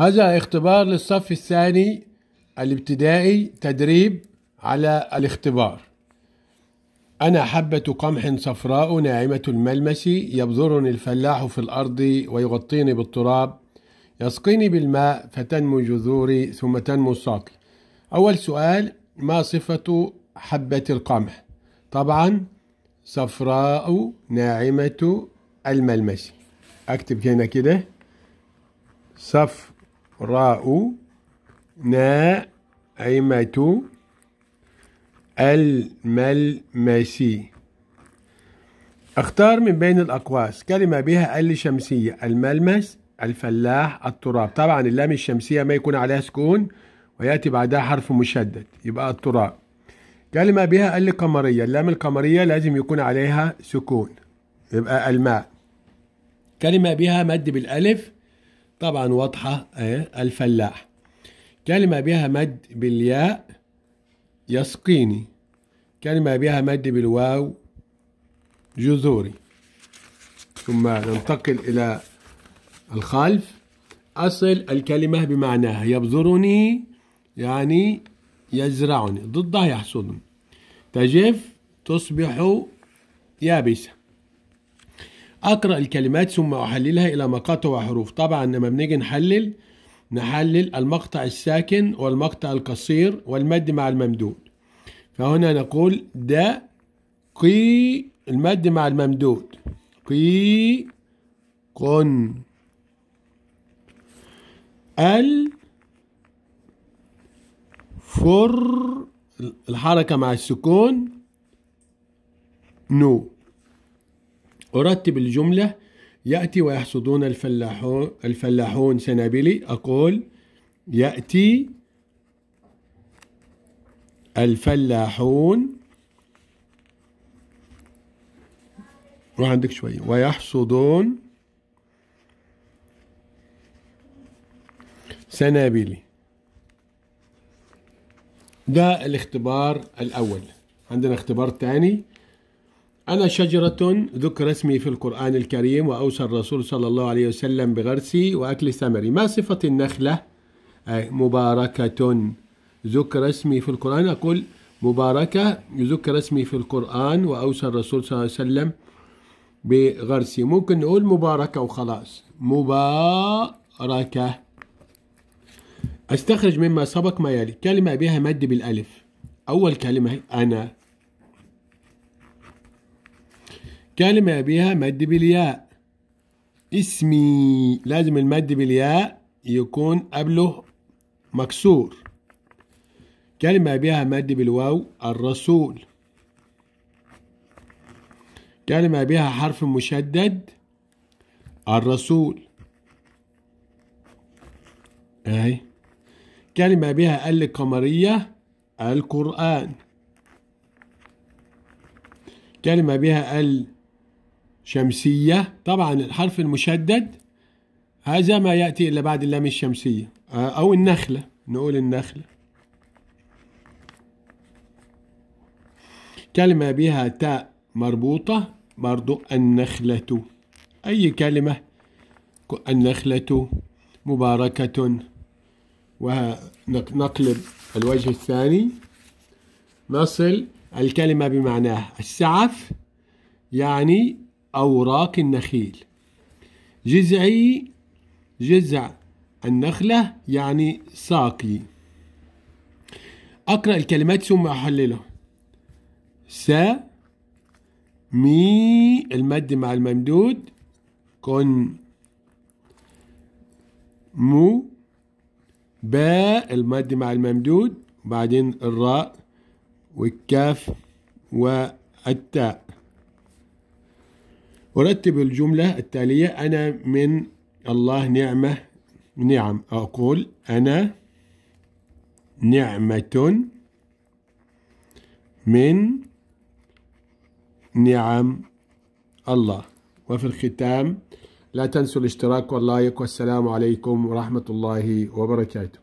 هذا اختبار للصف الثاني الابتدائي تدريب على الاختبار أنا حبة قمح صفراء ناعمة الملمس يبذرني الفلاح في الأرض ويغطيني بالتراب يسقيني بالماء فتنمو جذوري ثم تنمو الساقي أول سؤال ما صفة حبة القمح طبعا صفراء ناعمة الملمس أكتب هنا كده صف راء ناعمة الملمسي اختار من بين الأقواس كلمة بها ال شمسية الملمس الفلاح التراب طبعا اللام الشمسية ما يكون عليها سكون ويأتي بعدها حرف مشدد يبقى التراب كلمة بها ال قمرية اللام القمرية لازم يكون عليها سكون يبقى الماء كلمة بها مد بالألف طبعا واضحة إيه؟ الفلاح كلمة بها مد بالياء يسقيني كلمة بها مد بالواو جذوري ثم ننتقل إلى الخلف أصل الكلمة بمعناها يبذرني يعني يزرعني ضدها يحصدني تجف تصبح يابسة اقرا الكلمات ثم احللها الى مقاطع وحروف طبعا لما بنيجي نحلل نحلل المقطع الساكن والمقطع القصير والمد مع الممدود فهنا نقول دا قي المد مع الممدود قي قن ال فر الحركة مع السكون نو أرتب الجملة يأتي ويحصدون الفلاحون الفلاحون سنابلي أقول يأتي الفلاحون روح عندك شوية ويحصدون سنابلي ده الاختبار الأول عندنا اختبار تاني أنا شجرة ذكر اسمي في القرآن الكريم وأوصى الرسول صلى الله عليه وسلم بغرسي وأكل ثمري ما صفة النخلة مباركة ذكر اسمي في القرآن أقول مباركة ذكر اسمي في القرآن وأوصى الرسول صلى الله عليه وسلم بغرسي ممكن نقول مباركة وخلاص مباركة استخرج مما سبق ما يلي كلمة بها مد بالألف أول كلمة أنا كلمة بها مد بالياء اسمي لازم المد بالياء يكون قبله مكسور كلمة بها مد بالواو الرسول كلمة بها حرف مشدد الرسول أي كلمة بها ال قمرية القرآن كلمة بها ال شمسية طبعا الحرف المشدد هذا ما يأتي إلا بعد اللام الشمسية آه، أو النخلة نقول النخلة كلمة بها تاء مربوطة برضو النخلة أي كلمة النخلة مباركة ونقلب الوجه الثاني نصل الكلمة بمعناها السعف يعني أوراق النخيل جذعي جذع النخلة يعني ساقي أقرأ الكلمات ثم أحللها س مي المد مع الممدود كن مو باء المد مع الممدود بعدين الراء والكاف والتاء أرتب الجملة التالية أنا من الله نعمة نعم أقول أنا نعمة من نعم الله وفي الختام لا تنسوا الاشتراك واللايك والسلام عليكم ورحمة الله وبركاته